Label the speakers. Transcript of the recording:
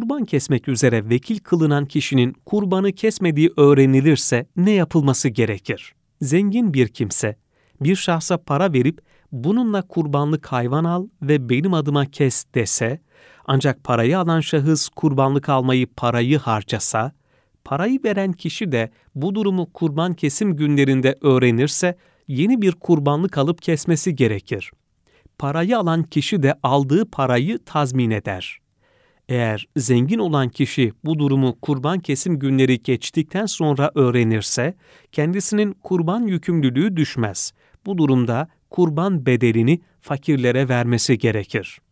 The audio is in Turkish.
Speaker 1: kurban kesmek üzere vekil kılınan kişinin kurbanı kesmediği öğrenilirse ne yapılması gerekir? Zengin bir kimse bir şahsa para verip bununla kurbanlık hayvan al ve benim adıma kes dese, ancak parayı alan şahıs kurbanlık almayı parayı harcasa, parayı veren kişi de bu durumu kurban kesim günlerinde öğrenirse yeni bir kurbanlık alıp kesmesi gerekir. Parayı alan kişi de aldığı parayı tazmin eder.'' Eğer zengin olan kişi bu durumu kurban kesim günleri geçtikten sonra öğrenirse kendisinin kurban yükümlülüğü düşmez. Bu durumda kurban bedelini fakirlere vermesi gerekir.